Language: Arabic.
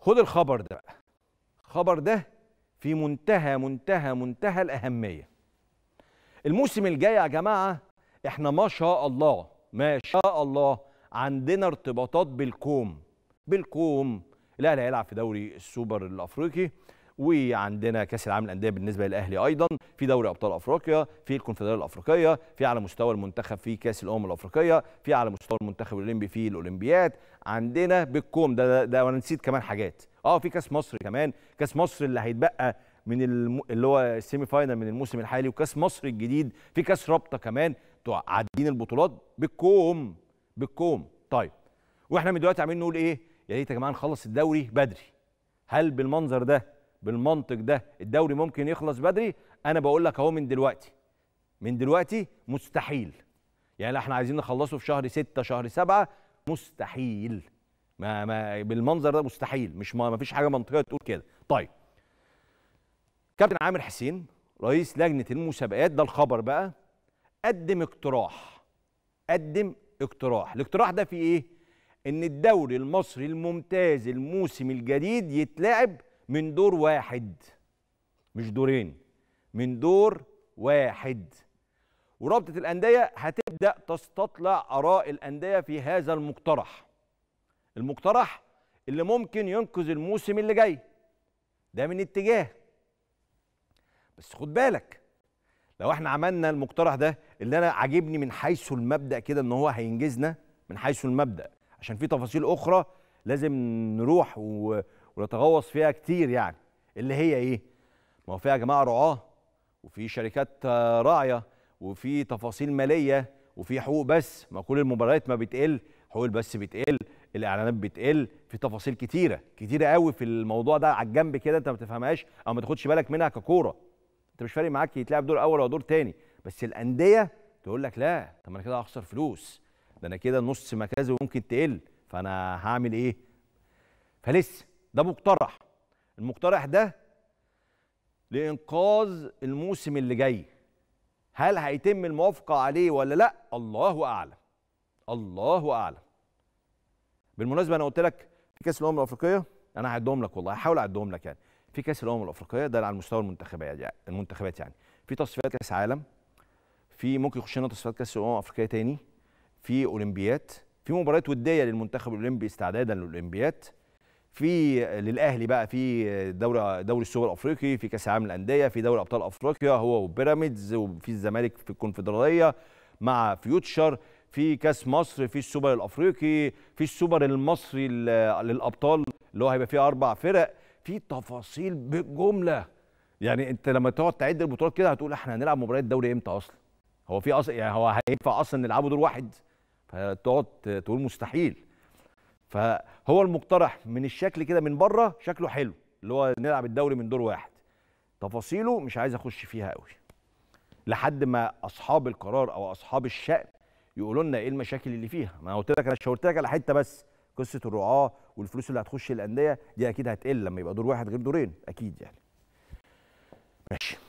خد الخبر ده الخبر ده في منتهى منتهى منتهى الأهمية الموسم الجاي يا جماعة احنا ما شاء الله ما شاء الله عندنا ارتباطات بالكوم بالكوم الاهلي هيلعب في دوري السوبر الافريقي وعندنا كاس العالم للانديه بالنسبه للاهلي ايضا في دوري ابطال افريقيا في الكونفدراليه الافريقيه في على مستوى المنتخب في كاس الامم الافريقيه في على مستوى المنتخب الاولمبي في الاولمبياد عندنا بالكوم ده ده انا نسيت كمان حاجات اه في كاس مصر كمان كاس مصر اللي هيتبقى من اللي هو السيمي فاينل من الموسم الحالي وكاس مصر الجديد في كاس رابطه كمان عادين البطولات بالكوم بالكوم طيب واحنا من دلوقتي عاملين نقول ايه يا ريت يا جماعه نخلص الدوري بدري هل بالمنظر ده بالمنطق ده الدوري ممكن يخلص بدري انا بقول لك اهو من دلوقتي من دلوقتي مستحيل يعني احنا عايزين نخلصه في شهر 6 شهر 7 مستحيل ما, ما بالمنظر ده مستحيل مش ما, ما فيش حاجه منطقيه تقول كده طيب كابتن عامر حسين رئيس لجنه المسابقات ده الخبر بقى قدم اقتراح قدم اقتراح الاقتراح ده في ايه ان الدوري المصري الممتاز الموسم الجديد يتلعب من دور واحد مش دورين من دور واحد ورابطة الأندية هتبدأ تستطلع آراء الأندية في هذا المقترح المقترح اللي ممكن ينقذ الموسم اللي جاي ده من اتجاه بس خد بالك لو احنا عملنا المقترح ده اللي انا عاجبني من حيث المبدا كده ان هو هينجزنا من حيث المبدا عشان في تفاصيل اخرى لازم نروح و... ونتغوص فيها كتير يعني اللي هي ايه؟ ما هو فيها يا جماعه رعاه وفي شركات آه، راعيه وفي تفاصيل ماليه وفي حقوق بس ما كل المباريات ما بتقل حقوق البث بتقل الاعلانات بتقل في تفاصيل كتيره كتيره قوي في الموضوع ده على الجنب كده انت ما تفهمهاش او ما تاخدش بالك منها ككوره انت مش فارق معاك يتلعب دور اول ولا دور تاني بس الانديه تقول لك لا طب انا كده هخسر فلوس ده انا كده نص مكازي ممكن تقل فانا هعمل ايه فلسه ده مقترح المقترح ده لإنقاذ الموسم اللي جاي هل هيتم الموافقة عليه ولا لا الله أعلم الله أعلم بالمناسبة أنا قلت لك في كأس الأمم الأفريقية أنا هعدهم لك والله هحاول أعدهم لك يعني في كأس الأمم الأفريقية ده على مستوى المنتخبات يعني المنتخبات يعني في تصفيات كأس عالم في ممكن يخش لنا تصفيات كأس الأمم الأفريقية تاني في أولمبيات في مباريات ودية للمنتخب الأولمبي استعدادا للأولمبيات في للاهلي بقى في دوري دوري السوبر الافريقي في كاس العالم للانديه في دوري ابطال افريقيا هو وبيراميدز وفي الزمالك في الكونفدراليه مع فيوتشر في كاس مصر في السوبر الافريقي في السوبر المصري للابطال اللي هو هيبقى فيه اربع فرق في تفاصيل بالجمله يعني انت لما تقعد تعد البطولات كده هتقول احنا هنلعب مباريات دوري امتى اصلا هو في اصلا يعني هو هينفع اصلا نلعبه دور واحد فتقعد تقول مستحيل فهو المقترح من الشكل كده من بره شكله حلو اللي هو نلعب الدوري من دور واحد تفاصيله مش عايز اخش فيها قوي لحد ما اصحاب القرار او اصحاب الشان يقولوا لنا ايه المشاكل اللي فيها ما قلت لك انا شاورت لك على حته بس قصه الرعاه والفلوس اللي هتخش الانديه دي اكيد هتقل لما يبقى دور واحد غير دورين اكيد يعني ماشي